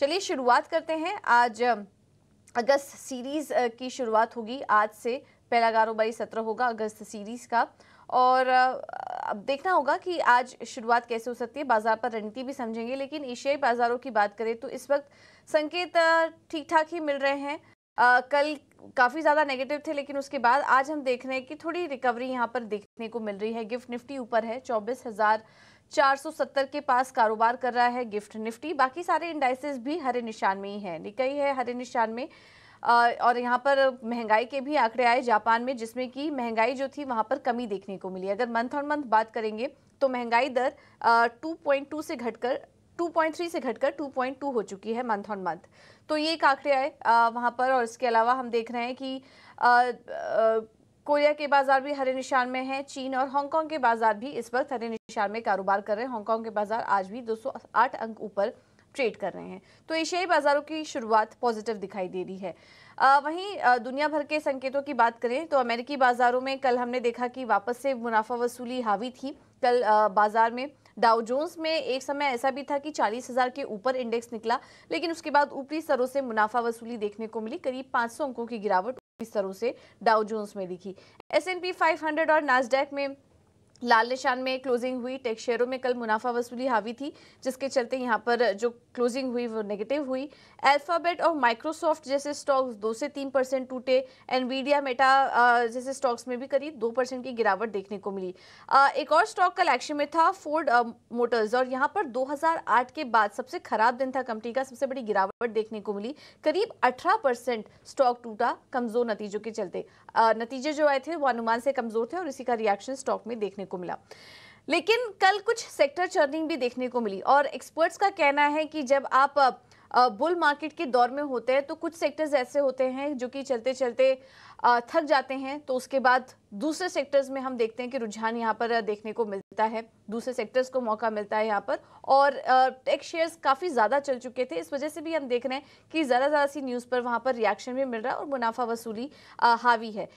चलिए शुरुआत करते हैं आज अगस्त सीरीज़ की शुरुआत होगी आज से पहला कारोबारी सत्र होगा अगस्त सीरीज़ का और अब देखना होगा कि आज शुरुआत कैसे हो सकती है बाजार पर रणनीति भी समझेंगे लेकिन एशियाई बाजारों की बात करें तो इस वक्त संकेत ठीक ठाक ही मिल रहे हैं आ, कल काफ़ी ज़्यादा नेगेटिव थे लेकिन उसके बाद आज हम देख रहे हैं कि थोड़ी रिकवरी यहाँ पर देखने को मिल रही है गिफ्ट निफ्टी ऊपर है चौबीस हज़ार 470 के पास कारोबार कर रहा है गिफ्ट निफ्टी बाकी सारे इंडाइसेस भी हरे निशान में ही हैं निकई है हरे निशान में और यहाँ पर महंगाई के भी आंकड़े आए जापान में जिसमें कि महंगाई जो थी वहाँ पर कमी देखने को मिली अगर मंथ ऑन मंथ बात करेंगे तो महंगाई दर 2.2 से घटकर 2.3 से घटकर 2.2 हो चुकी है मंथ ऑन मंथ तो ये एक आंकड़े आए वहाँ पर और इसके अलावा हम देख रहे हैं कि कोरिया के बाजार भी हरे निशान में हैं चीन और हांगकांग के बाजार भी इस वक्त हरे निशान में कारोबार कर रहे हैं हांगकांग के बाजार आज भी 208 अंक ऊपर ट्रेड कर रहे हैं तो एशियाई बाजारों की शुरुआत पॉजिटिव दिखाई दे रही है आ, वहीं आ, दुनिया भर के संकेतों की बात करें तो अमेरिकी बाजारों में कल हमने देखा कि वापस से मुनाफा वसूली हावी थी कल आ, बाजार में डाउ जोन्स में एक समय ऐसा भी था कि चालीस हजार के ऊपर इंडेक्स निकला लेकिन उसके बाद ऊपरी स्तरों से मुनाफा वसूली देखने को मिली करीब 500 अंकों की गिरावट स्तरों से डाउ जोन्स में दिखी एस एन पी हंड्रेड और नाजडेक में लाल निशान में क्लोजिंग हुई टेक शेयरों में कल मुनाफा वसूली हावी थी जिसके चलते यहाँ पर जो क्लोजिंग हुई वो नेगेटिव हुई अल्फ़ाबेट और माइक्रोसॉफ्ट जैसे स्टॉक्स दो से तीन परसेंट टूटे एनवीडिया मेटा जैसे स्टॉक्स में भी करीब दो परसेंट की गिरावट देखने को मिली एक और स्टॉक कल एक्शन में था फोर्ड मोटर्स और यहाँ पर दो के बाद सबसे खराब दिन था कंपनी का सबसे बड़ी गिरावट देखने को मिली करीब अठारह स्टॉक टूटा कमज़ोर नतीजों के चलते नतीजे जो आए थे वो अनुमान से कमज़ोर थे और इसी का रिएक्शन स्टॉक में देखने देखने को मिला लेकिन कल कुछ सेक्टर चर्निंग भी देखने को मिली और एक्सपर्ट्स का कहना है कि जब आप बुल मार्केट के दौर में होते हैं तो कुछ सेक्टर्स ऐसे होते हैं जो कि चलते चलते थक जाते हैं तो उसके बाद दूसरे सेक्टर्स में हम देखते हैं कि रुझान यहाँ पर देखने को मिलता है दूसरे सेक्टर्स को मौका मिलता है यहाँ पर और टेक शेयर्स काफ़ी ज़्यादा चल चुके थे इस वजह से भी हम देख रहे हैं कि ज़्यादा ज़्यादा सी न्यूज़ पर वहाँ पर रिएक्शन भी मिल रहा है और मुनाफा वसूली हावी है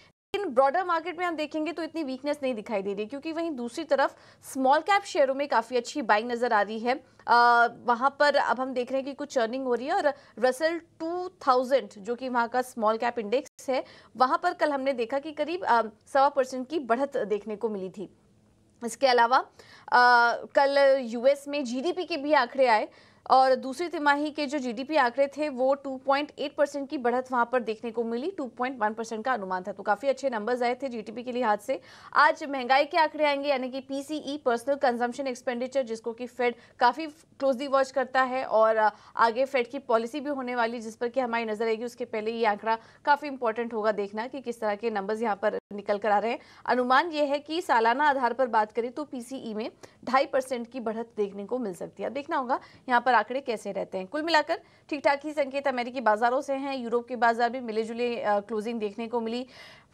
ब्रॉडर मार्केट में हम देखेंगे तो इतनी वीकनेस नहीं दिखाई दे रही क्योंकि वहीं दूसरी तरफ स्मॉल कैप शेयरों में काफ़ी अच्छी बाइंग नज़र आ रही है आ, वहाँ पर अब हम देख रहे हैं कि कुछ अर्निंग हो रही है और रसल 2000 जो कि वहाँ का स्मॉल कैप इंडेक्स है वहाँ पर कल हमने देखा कि करीब सवा परसेंट की बढ़त देखने को मिली थी इसके अलावा आ, कल यूएस में जीडीपी के भी आंकड़े आए और दूसरी तिमाही के जो जीडीपी आंकड़े थे वो 2.8 परसेंट की बढ़त वहां पर देखने को मिली 2.1 परसेंट का अनुमान था तो काफी अच्छे नंबर्स आए थे जीडीपी के लिहाज से आज महंगाई के आंकड़े आएंगे यानी कि पीसीई पर्सनल कंजम्पशन एक्सपेंडिचर जिसको कि फेड काफी क्लोजली वॉच करता है और आगे फेड की पॉलिसी भी होने वाली जिस पर कि हमारी नजर आएगी उसके पहले ये आंकड़ा काफी इंपॉर्टेंट होगा देखना कि किस तरह के नंबर्स यहाँ पर निकल कर आ रहे हैं अनुमान ये है कि सालाना आधार पर बात करें तो पीसीई e में ढाई परसेंट की बढ़त देखने को मिल सकती है देखना होगा यहाँ पर आंकड़े कैसे रहते हैं कुल मिलाकर ठीक ठाक ही संकेत अमेरिकी बाजारों से हैं यूरोप के बाजार भी मिले जुले क्लोजिंग देखने को मिली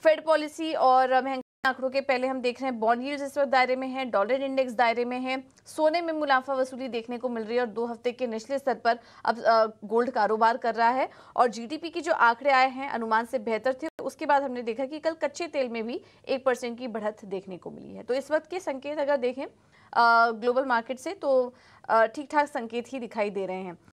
फेड पॉलिसी और महंगा आंकड़ों के पहले हम देख रहे हैं बॉन्ड यील्ड इस वक्त दायरे में है डॉलर इंडेक्स दायरे में है सोने में मुनाफा वसूली देखने को मिल रही है और दो हफ्ते के निचले स्तर पर अब गोल्ड कारोबार कर रहा है और जी की जो आंकड़े आए हैं अनुमान से बेहतर थे उसके बाद हमने देखा कि कल कच्चे तेल में भी एक परसेंट की बढ़त देखने को मिली है तो इस वक्त के संकेत अगर देखें ग्लोबल मार्केट से तो ठीक ठाक संकेत ही दिखाई दे रहे हैं